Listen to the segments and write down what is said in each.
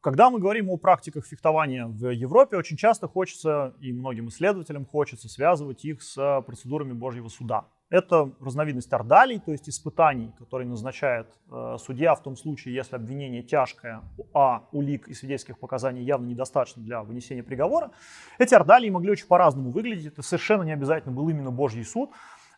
Когда мы говорим о практиках фехтования в Европе, очень часто хочется, и многим исследователям хочется связывать их с э, процедурами Божьего суда. Это разновидность ордалий, то есть испытаний, которые назначает э, судья в том случае, если обвинение тяжкое, а улик и свидетельских показаний явно недостаточно для вынесения приговора. Эти ордалии могли очень по-разному выглядеть. Это совершенно не обязательно был именно Божий суд.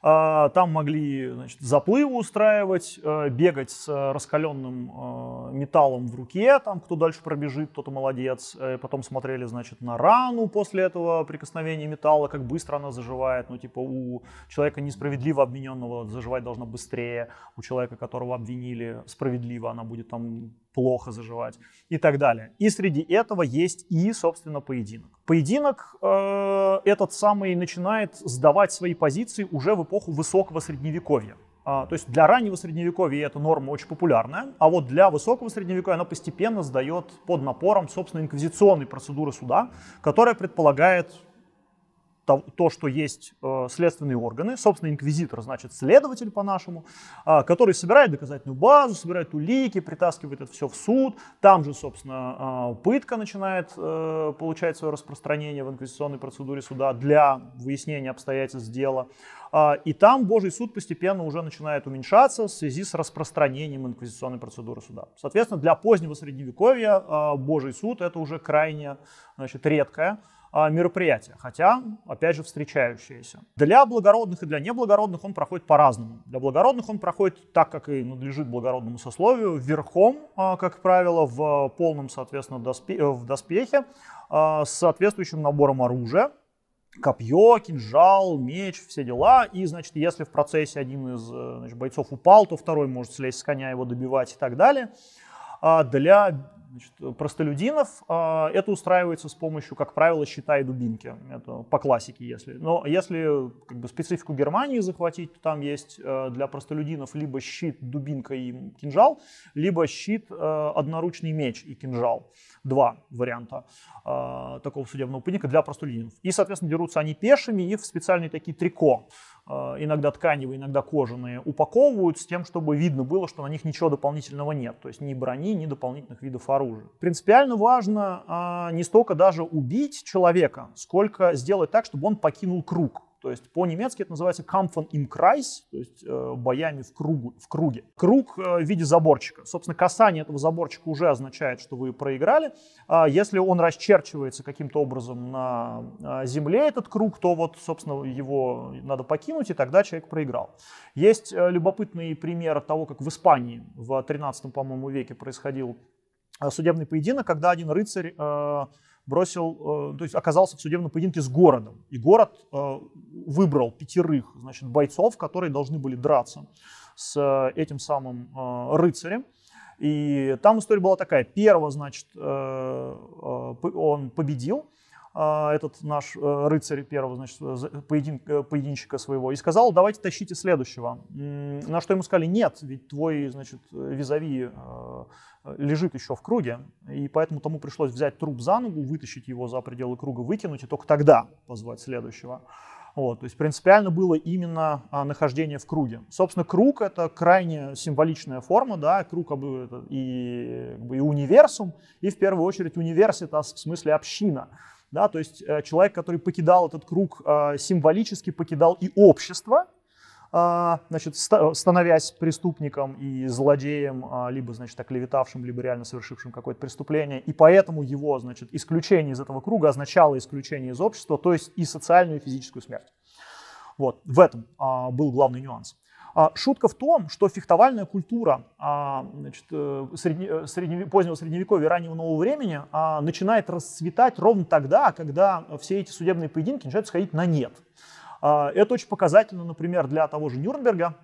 А, там могли значит, заплывы устраивать, э, бегать с э, раскаленным э, металлом в руке, там кто дальше пробежит, тот и молодец. Потом смотрели, значит, на рану после этого прикосновения металла, как быстро она заживает. Ну, типа у человека несправедливо обвиненного заживать должно быстрее, у человека, которого обвинили, справедливо она будет там плохо заживать и так далее. И среди этого есть и, собственно, поединок. Поединок э, этот самый начинает сдавать свои позиции уже в эпоху высокого средневековья. А, то есть для раннего средневековья эта норма очень популярная, а вот для высокого средневековья она постепенно сдает под напором, собственно, инквизиционной процедуры суда, которая предполагает то, что есть э, следственные органы, собственно, инквизитор, значит, следователь по-нашему, а, который собирает доказательную базу, собирает улики, притаскивает это все в суд, там же, собственно, а, пытка начинает э, получать свое распространение в инквизиционной процедуре суда для выяснения обстоятельств дела. А, и там Божий суд постепенно уже начинает уменьшаться в связи с распространением инквизиционной процедуры суда. Соответственно, для позднего средневековья Божий суд это уже крайне значит, редкое а, мероприятие, хотя, опять же, встречающееся. Для благородных и для неблагородных он проходит по-разному. Для благородных он проходит так, как и надлежит благородному сословию, верхом, а, как правило, в полном, соответственно, доспе э, в доспехе, а, с соответствующим набором оружия, копье, кинжал, меч, все дела. И, значит, если в процессе один из э, значит, бойцов упал, то второй может слезть с коня, его добивать и так далее. Для Значит, простолюдинов э, это устраивается с помощью, как правило, щита и дубинки. Это по классике, если. Но если как бы, специфику Германии захватить, то там есть э, для простолюдинов либо щит, дубинка и кинжал, либо щит, э, одноручный меч и кинжал. Два варианта э, такого судебного поединка для простолюдинов. И, соответственно, дерутся они пешими и в специальные такие трико. Э, иногда тканевые, иногда кожаные, упаковывают с тем, чтобы видно было, что на них ничего дополнительного нет. То есть ни брони, ни дополнительных видов оружия. Принципиально важно а, не столько даже убить человека, сколько сделать так, чтобы он покинул круг. То есть по-немецки это называется Kampfen im Kreis, то есть э, боями в, кругу, в круге. Круг э, в виде заборчика. Собственно, касание этого заборчика уже означает, что вы проиграли. А если он расчерчивается каким-то образом на э, земле, этот круг, то вот, собственно, его надо покинуть, и тогда человек проиграл. Есть э, любопытный пример того, как в Испании в 13, по-моему, веке происходил э, судебный поединок, когда один рыцарь э, бросил, э, то есть оказался в судебном поединке с городом. И город э, выбрал пятерых значит, бойцов, которые должны были драться с э, этим самым рыцарем. И там история была такая. Первого, значит, он победил, этот наш рыцарь первого, значит, поедин, поединщика своего, и сказал, давайте тащите следующего. На что ему сказали, нет, ведь твой, значит, визави Э, лежит еще в круге, и поэтому тому пришлось взять труп за ногу, вытащить его за пределы круга, выкинуть, и только тогда позвать следующего. Вот, то есть принципиально было именно а, нахождение в круге. Собственно, круг это крайне символичная форма, да, круг как бы, это и, как бы, и универсум, и в первую очередь университас в смысле община. Да, то есть э, человек, который покидал этот круг, э, символически покидал и общество, а, значит, становясь преступником и злодеем, а, либо, значит, оклеветавшим, либо реально совершившим какое-то преступление. И поэтому его, значит, исключение из этого круга означало исключение из общества, то есть и социальную, и физическую смерть. Вот, в этом а, был главный нюанс. шутка в том, что фехтовальная культура значит, э, средне, э, средне, позднего средневековья раннего нового времени начинает расцветать ровно тогда, когда все эти судебные поединки начинают сходить на нет. А, это очень показательно, например, для того же Нюрнберга.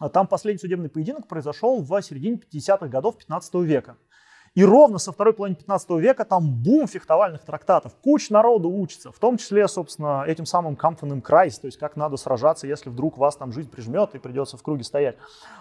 А там последний судебный поединок произошел в середине 50-х годов 15 века. И ровно со второй половины 15 века там бум фехтовальных трактатов. Куча народу учится, в том числе, собственно, этим самым камфаным крайс, то есть как надо сражаться, если вдруг вас там жизнь прижмет и придется в круге стоять.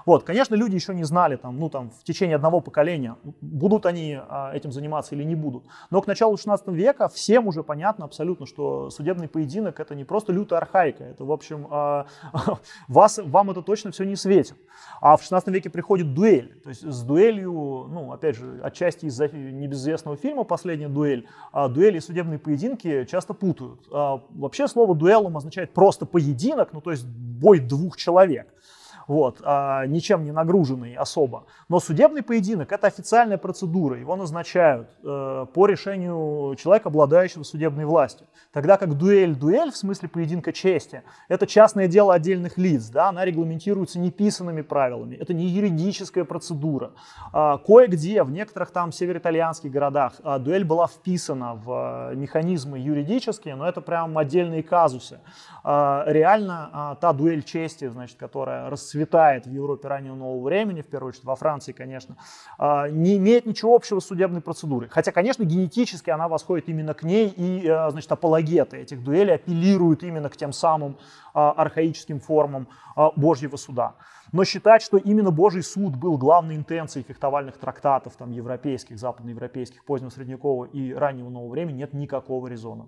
Вот, конечно, люди еще не знали, там, ну, там, в течение одного поколения, будут они а, этим заниматься или не будут. Но к началу 16 века всем уже понятно абсолютно, что судебный поединок это не просто лютая архаика, это, в общем, а, вас, вам это точно все не светит. А в 16 веке приходит дуэль, то есть с дуэлью, ну, опять же, отчасти части из небезызвестного фильма «Последняя дуэль» а дуэли и судебные поединки часто путают. А вообще слово «дуэлом» означает просто поединок, ну то есть бой двух человек вот, а, ничем не нагруженный особо. Но судебный поединок – это официальная процедура, его назначают э, по решению человека, обладающего судебной властью. Тогда как дуэль-дуэль, в смысле поединка чести, это частное дело отдельных лиц, да, она регламентируется неписанными правилами, это не юридическая процедура. А, кое-где, в некоторых там североитальянских городах, а, дуэль была вписана в а, механизмы юридические, но это прям отдельные казусы. А, реально а, та дуэль чести, значит, которая расцветает процветает в Европе раннего нового времени, в первую очередь во Франции, конечно, а, не имеет ничего общего с судебной процедурой. Хотя, конечно, генетически она восходит именно к ней, и, э, значит, апологеты этих дуэлей апеллируют именно к тем самым а, архаическим формам а, Божьего суда. Но считать, что именно Божий суд был главной интенцией фехтовальных трактатов там, европейских, западноевропейских, позднего средневекового и раннего нового времени, нет никакого резона.